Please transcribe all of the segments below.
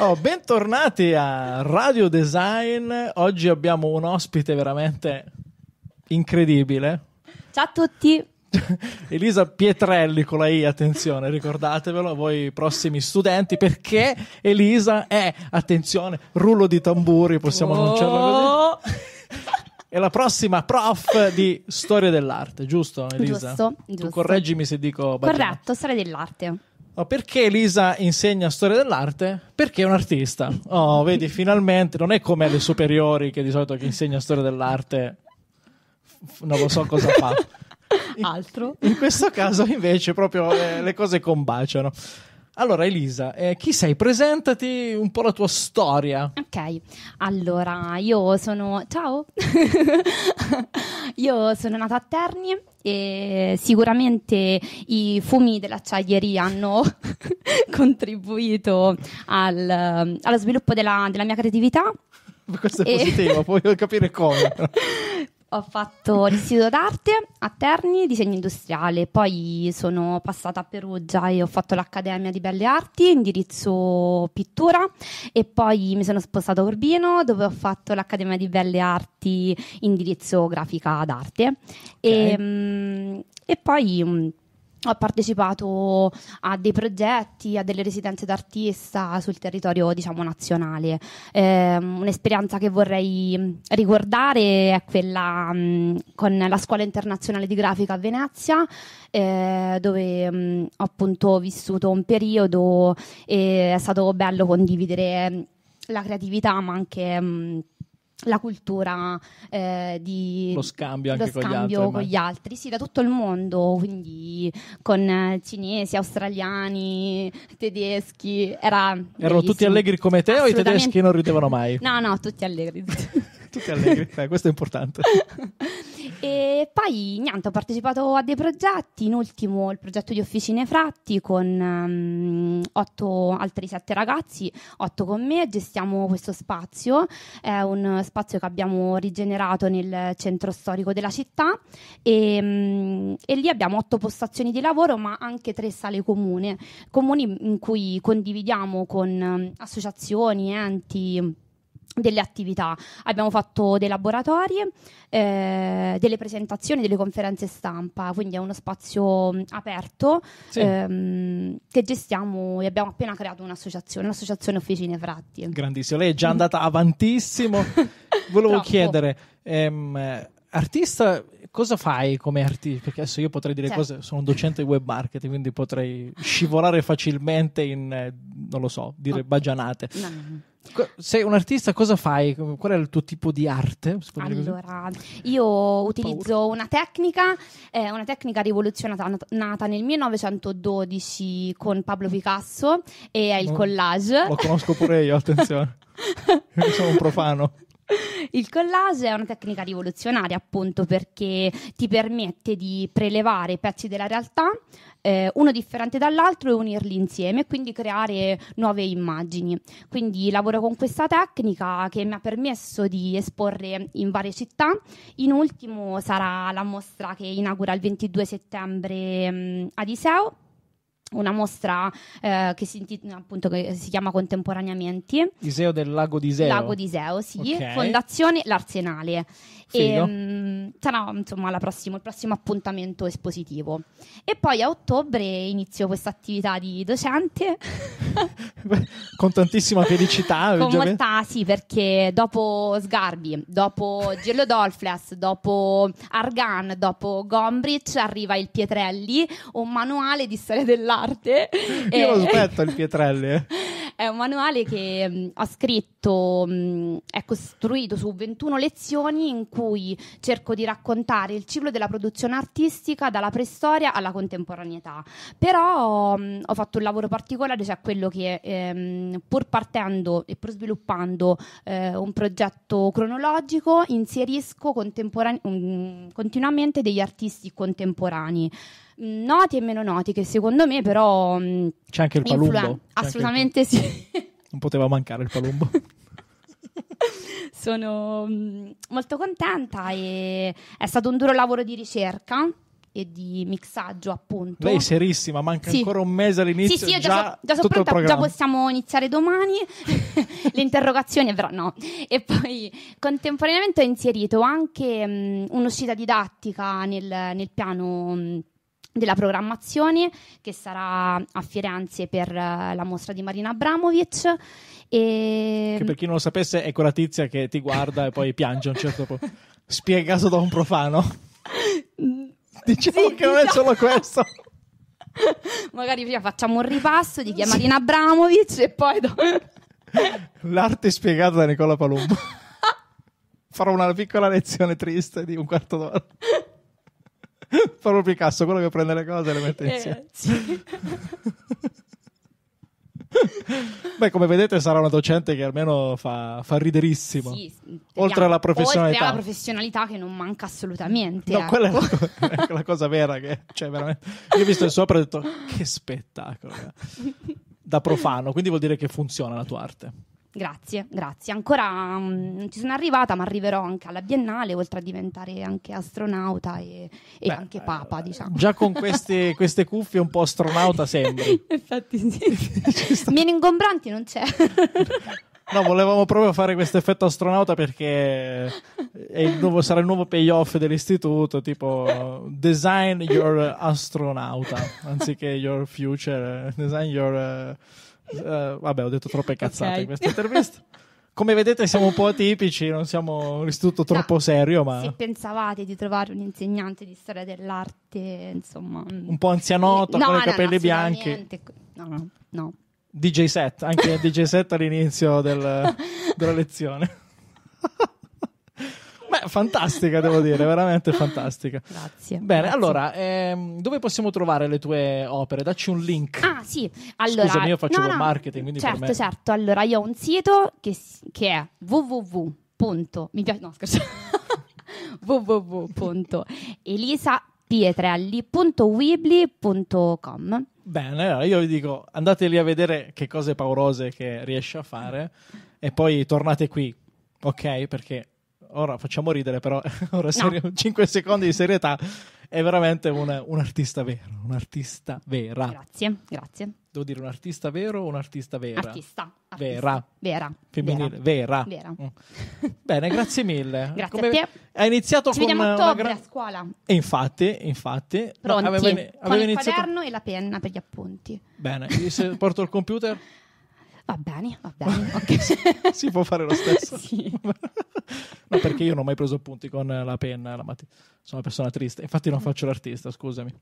Oh, bentornati a Radio Design. Oggi abbiamo un ospite veramente incredibile. Ciao a tutti. Elisa Pietrelli con la I, attenzione, ricordatevelo voi prossimi studenti perché Elisa è, attenzione, rullo di tamburi, possiamo oh. annunciarlo così. È la prossima prof di storia dell'arte, giusto Elisa? Giusto, giusto. Tu correggimi se dico... Bagiano. Corretto, storia dell'arte. Oh, perché Elisa insegna storia dell'arte? Perché è un artista. Oh, vedi, finalmente non è come alle superiori che di solito chi insegna storia dell'arte non lo so cosa fa. In, Altro. In questo caso invece proprio eh, le cose combaciano. Allora, Elisa, eh, chi sei? Presentati un po' la tua storia. Ok, allora io sono. Ciao! io sono nata a Terni e sicuramente i fumi dell'acciaieria hanno contribuito al, allo sviluppo della, della mia creatività. Questo è positivo, e... puoi capire come. Ho fatto l'istituto d'arte a Terni, disegno industriale, poi sono passata a Perugia e ho fatto l'Accademia di Belle Arti, indirizzo pittura e poi mi sono spostata a Urbino dove ho fatto l'Accademia di Belle Arti, indirizzo grafica d'arte okay. e, ehm, e, poi... Mh, mm, ho partecipato a dei progetti, a delle residenze d'artista sul territorio diciamo, nazionale. Eh, un'esperienza che vorrei ricordare è quella mh, mm, con la Scuola Internazionale di Grafica a Venezia, eh, dove mh, mm, ho appunto vissuto un periodo e è stato bello condividere mm, la creatività ma anche... Mh, la cultura eh, di lo scambio, anche lo con, gli altri, con gli altri, sì, da tutto il mondo, quindi con eh, cinesi, australiani, tedeschi. Era Erano bellissimo. tutti allegri come te o i tedeschi non ridevano mai? No, no, tutti allegri. tutti allegri, eh, questo è importante. E poi niente, ho partecipato a dei progetti, in ultimo il progetto di Officine Fratti con um, altri sette ragazzi, otto con me, gestiamo questo spazio, è un spazio che abbiamo rigenerato nel centro storico della città e, um, e lì abbiamo otto postazioni di lavoro ma anche tre sale comune, comuni in cui condividiamo con um, associazioni, enti delle attività. Abbiamo fatto dei laboratori, eh, delle presentazioni, delle conferenze stampa, quindi è uno spazio aperto sì. ehm, che gestiamo e abbiamo appena creato un'associazione, l'associazione Officine Fratti. Grandissimo, lei è già andata avantissimo. Volevo chiedere, ehm, artista, cosa fai come artista? Perché adesso io potrei dire certo. cose, sono un docente di web marketing, quindi potrei scivolare facilmente in, non lo so, dire oh. bagianate. No. Sei un artista, cosa fai? Qual è il tuo tipo di arte? Allora, io utilizzo una tecnica, eh, una tecnica rivoluzionata nata nel 1912 con Pablo Picasso e è il collage. Lo conosco pure io, attenzione. sono un profano. Il collage è una tecnica rivoluzionaria, appunto, perché ti permette di prelevare pezzi della realtà, eh, uno differente dall'altro, e unirli insieme, e quindi creare nuove immagini. Quindi lavoro con questa tecnica che mi ha permesso di esporre in varie città. In ultimo sarà la mostra che inaugura il 22 settembre mh, mm, ad Iseo una mostra eh, che, si appunto, che, si chiama Contemporaneamente Iseo del Lago di Iseo Lago di Iseo, sì okay. Fondazione L'Arsenale Figo. e, ehm, mh, sarà insomma prossima, il prossimo appuntamento espositivo. E poi a ottobre inizio questa attività di docente. Con tantissima felicità. Con molta, sì, perché dopo Sgarbi, dopo Gillo Dolfles, dopo Argan, dopo Gombrich arriva il Pietrelli, un manuale di storia dell'arte. Io e... lo aspetto il Pietrelli. Eh. È un manuale che mh, mm, ha scritto, mh, mm, è costruito su 21 lezioni in cui cerco di raccontare il ciclo della produzione artistica dalla preistoria alla contemporaneità. Però mh, mm, ho fatto un lavoro particolare, cioè quello che ehm, pur partendo e pur sviluppando eh, un progetto cronologico, inserisco contemporane- continuamente degli artisti contemporanei noti e meno noti, che secondo me però... Mh, mm, C'è anche il palumbo. Ah, assolutamente il... sì. non poteva mancare il palumbo. Sono mm, molto contenta e è stato un duro lavoro di ricerca e di mixaggio, appunto. Lei è serissima, manca sì. ancora un mese all'inizio. Sì, sì, io già, già, so, già so pronta, già possiamo iniziare domani le interrogazioni, però no. E poi contemporaneamente ho inserito anche mh, mm, un'uscita didattica nel, nel piano. Mh, della programmazione che sarà a Firenze per eh, la mostra di Marina Abramovic. E... Che per chi non lo sapesse è ecco quella tizia che ti guarda e poi piange a un certo punto, spiegato da un profano. Mm, diciamo sì, che non è diciamo. solo questo. Magari prima facciamo un ripasso di chi è sì. Marina Abramovic e poi... Do... L'arte spiegata da Nicola Palumbo. Farò una piccola lezione triste di un quarto d'ora. Pablo Picasso, quello che prende le cose e le mette eh, insieme. Eh, sì. Beh, come vedete, sarà una docente che almeno fa, fa riderissimo. Sì, oltre alla professionalità. Oltre alla professionalità che non manca assolutamente. No, ecco. quella è la, è ecco. ecco la, cosa vera. Che, cioè, veramente. Io ho visto il sopra e ho detto: Che spettacolo! Eh. Da profano, quindi vuol dire che funziona la tua arte. Grazie, grazie. Ancora um, non ci sono arrivata, ma arriverò anche alla Biennale, oltre a diventare anche astronauta e, e Beh, anche papa, eh, diciamo. Già con queste, queste, cuffie un po' astronauta sembri. Infatti sì. Meno ingombranti non c'è. No, volevamo proprio fare questo effetto astronauta perché il nuovo, sarà il nuovo payoff dell'istituto, tipo design your eh, astronauta, anziché your future, eh, design your... Uh, Uh, vabbè, ho detto troppe cazzate okay. in questa intervista. Come vedete siamo un po' atipici, non siamo un istituto troppo no, serio, ma... Se pensavate di trovare un insegnante di storia dell'arte, insomma... Mm. Un po' anzianotto, no, con no, i capelli bianchi. No, no, no. DJ set, anche DJ set all'inizio del, della lezione. fantastica, devo dire, veramente fantastica. Grazie. Bene, grazie. allora, ehm, dove possiamo trovare le tue opere? Dacci un link. Ah, sì. Allora, Scusami, io faccio no, no, marketing, quindi Certo, me... certo. Allora, io ho un sito che, che è www. Mi piace, no, scherzo. www.elisapietrelli.weebly.com Bene, allora io vi dico andate lì a vedere che cose paurose che riesce a fare e poi tornate qui, ok? Perché ora facciamo ridere, però ora serio, no. 5 secondi di serietà. È veramente una, un artista vero, un artista vera. Grazie, grazie. Devo dire un artista vero o un artista vera? Artista. artista. Vera. Vera. Femminile. Vera. vera. vera. Mm. Bene, grazie mille. grazie Come a te. Hai iniziato Ci con vediamo a ottobre gran... a scuola. E infatti, infatti. Pronti. No, avevo, avevo con iniziato... il quaderno e la penna per gli appunti. Bene, porto il computer... Va bene, va bene. Okay. si, può fare lo stesso. Sì. no, perché io non ho mai preso punti con la penna, la mat- sono una persona triste. Infatti non faccio l'artista, scusami.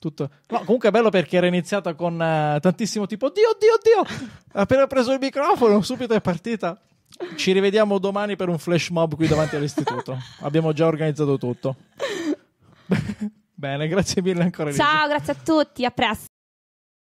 Tutto. No, comunque è bello perché era iniziata con uh, tantissimo tipo, oddio, oddio, oddio, appena preso il microfono, subito è partita. Ci rivediamo domani per un flash mob qui davanti all'istituto. Abbiamo già organizzato tutto. Bene, grazie mille ancora. Ciao, Lisa. grazie a tutti, a presto.